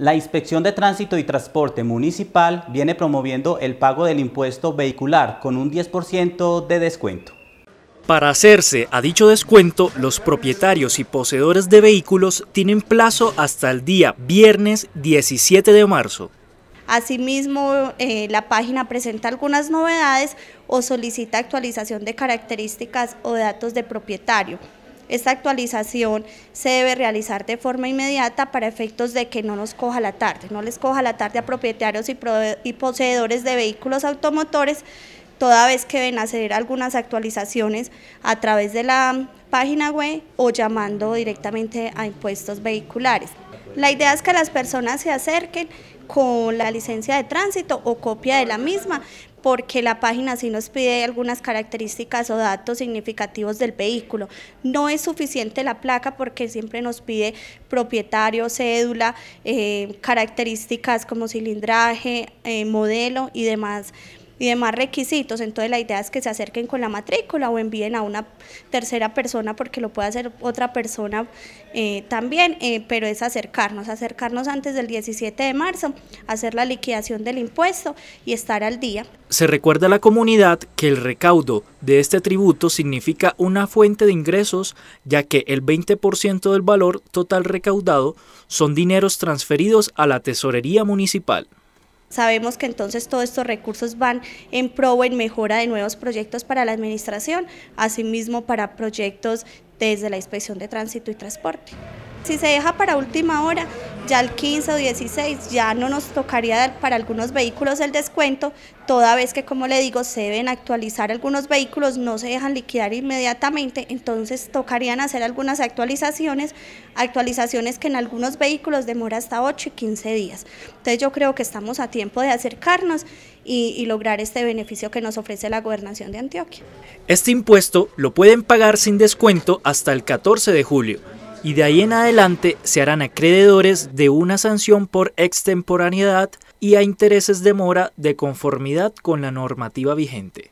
La Inspección de Tránsito y Transporte Municipal viene promoviendo el pago del impuesto vehicular con un 10% de descuento. Para hacerse a dicho descuento, los propietarios y poseedores de vehículos tienen plazo hasta el día viernes 17 de marzo. Asimismo, eh, la página presenta algunas novedades o solicita actualización de características o datos de propietario. Esta actualización se debe realizar de forma inmediata para efectos de que no nos coja la tarde, no les coja la tarde a propietarios y, poseedores de vehículos automotores toda vez que ven hacer algunas actualizaciones a través de la página web o llamando directamente a impuestos vehiculares. La idea es que las personas se acerquen con la licencia de tránsito o copia de la misma porque la página sí nos pide algunas características o datos significativos del vehículo. No es suficiente la placa porque siempre nos pide propietario, cédula, eh, características como cilindraje, eh, modelo y demás y demás requisitos. Entonces la idea es que se acerquen con la matrícula o envíen a una tercera persona porque lo puede hacer otra persona eh, también, eh, pero es acercarnos, acercarnos antes del 17 de marzo, hacer la liquidación del impuesto y estar al día. Se recuerda a la comunidad que el recaudo de este tributo significa una fuente de ingresos, ya que el 20% del valor total recaudado son dineros transferidos a la tesorería municipal. Sabemos que entonces todos estos recursos van en pro o en mejora de nuevos proyectos para la administración, asimismo para proyectos desde la Inspección de Tránsito y Transporte. Si se deja para última hora, ya el 15 o 16 ya no nos tocaría dar para algunos vehículos el descuento, toda vez que como le digo se deben actualizar algunos vehículos, no se dejan liquidar inmediatamente, entonces tocarían hacer algunas actualizaciones, actualizaciones que en algunos vehículos demora hasta 8 y 15 días. Entonces yo creo que estamos a tiempo de acercarnos y, y lograr este beneficio que nos ofrece la gobernación de Antioquia. Este impuesto lo pueden pagar sin descuento hasta el 14 de julio y de ahí en adelante se harán acreedores de una sanción por extemporaneidad y a intereses de mora de conformidad con la normativa vigente.